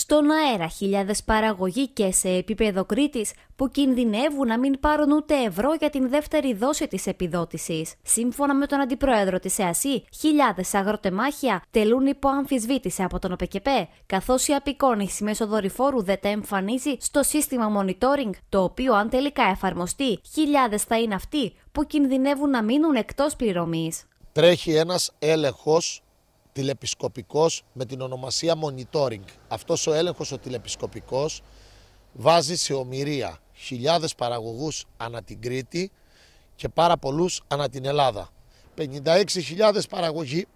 Στον αέρα χιλιάδες παραγωγοί και σε επίπεδο Κρήτης που κινδυνεύουν να μην πάρουν ούτε ευρώ για την δεύτερη δόση της επιδότησης. Σύμφωνα με τον αντιπρόεδρο της ΕΑΣΥ, χιλιάδες αγροτεμάχια τελούν υπό αμφισβήτηση από τον ΟΠΕΚΕΠΕ, καθώς η απεικόνηση μέσω δορυφόρου δεν τα εμφανίζει στο σύστημα monitoring, το οποίο αν τελικά εφαρμοστεί, χιλιάδες θα είναι αυτοί που κινδυνεύουν να μείνουν εκτός πληρωμής. Τρέχει ένας έλεγχος τηλεπισκοπικός με την ονομασία monitoring. Αυτός ο έλεγχος ο τηλεπισκοπικός βάζει σε ομοιρία χιλιάδες παραγωγούς ανά την Κρήτη και πάρα πολλούς ανά την Ελλάδα. 56.000 παραγωγοί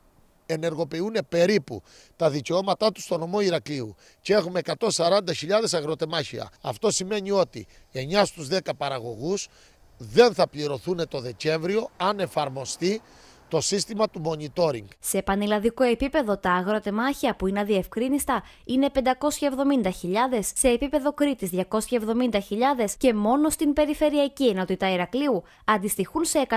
ενεργοποιούν περίπου τα δικαιώματά τους στο νομό Ηρακλείου και έχουμε 140.000 αγροτεμάχια. Αυτό σημαίνει ότι 9 στους 10 παραγωγούς δεν θα πληρωθούν το Δεκέμβριο αν εφαρμοστεί το σύστημα του monitoring. Σε πανελλαδικό επίπεδο, τα αγροτεμάχια που είναι αδιευκρίνιστα είναι 570.000, σε επίπεδο Κρήτης 270.000 και μόνο στην περιφερειακή ενότητα Ηρακλείου αντιστοιχούν σε 140.000.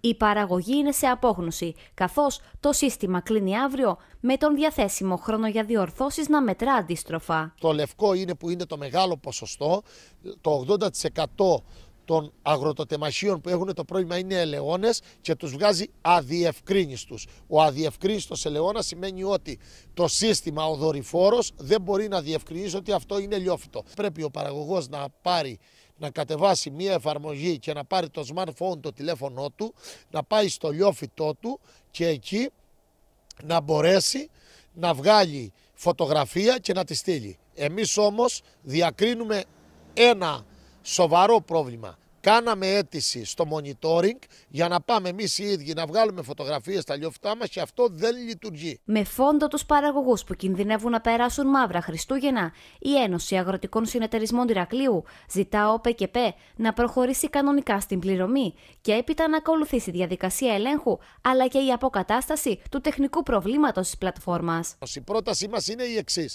Η παραγωγή είναι σε απόγνωση, καθώς το σύστημα κλείνει αύριο με τον διαθέσιμο χρόνο για διορθώσεις να μετρά αντίστροφα. Το λευκό είναι που είναι το μεγάλο ποσοστό, το 80% των αγροτοτεμαχίων που έχουν το πρόβλημα είναι ελαιώνες και τους βγάζει αδιευκρίνιστους. Ο αδιευκρίνιστος ελαιώνας σημαίνει ότι το σύστημα, ο δορυφόρος δεν μπορεί να διευκρινίσει ότι αυτό είναι λιόφυτο. Πρέπει ο παραγωγός να πάρει να κατεβάσει μία εφαρμογή και να πάρει το smartphone το τηλέφωνό του, να πάει στο λιόφυτό του και εκεί να μπορέσει να βγάλει φωτογραφία και να τη στείλει. Εμείς όμως διακρίνουμε ένα σοβαρό πρόβλημα. Κάναμε αίτηση στο monitoring για να πάμε εμείς οι ίδιοι να βγάλουμε φωτογραφίες στα λιωφτά μας και αυτό δεν λειτουργεί. Με φόντο τους παραγωγούς που κινδυνεύουν να περάσουν μαύρα Χριστούγεννα, η Ένωση Αγροτικών Συνεταιρισμών Τυρακλείου ζητά ο ΠΚΠ να προχωρήσει κανονικά στην πληρωμή και έπειτα να ακολουθήσει διαδικασία ελέγχου αλλά και η αποκατάσταση του τεχνικού προβλήματος της πλατφόρμας. Η πρότασή μας είναι η εξής: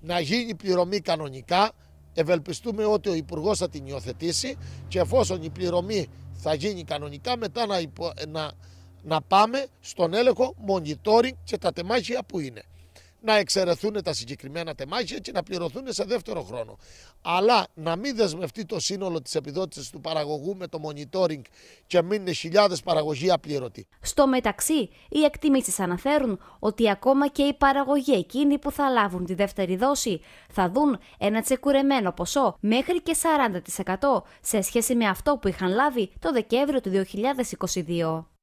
να γίνει πληρωμή κανονικά Ευελπιστούμε ότι ο Υπουργός θα την υιοθετήσει και εφόσον η πληρωμή θα γίνει κανονικά, μετά να, να... να πάμε στον έλεγχο, monitoring και τα τεμάχια που είναι να εξαιρεθούν τα συγκεκριμένα τεμάχια και να πληρωθούν σε δεύτερο χρόνο. Αλλά να μην δεσμευτεί το σύνολο της επιδότησης του παραγωγού με το monitoring και μείνουν χιλιάδες παραγωγοί απλήρωτοι. Στο μεταξύ, οι εκτιμήσεις αναφέρουν ότι ακόμα και οι παραγωγοί εκείνοι που θα λάβουν τη δεύτερη δόση θα δουν ένα τσεκουρεμένο ποσό μέχρι και 40% σε σχέση με αυτό που είχαν λάβει το Δεκέμβριο του 2022.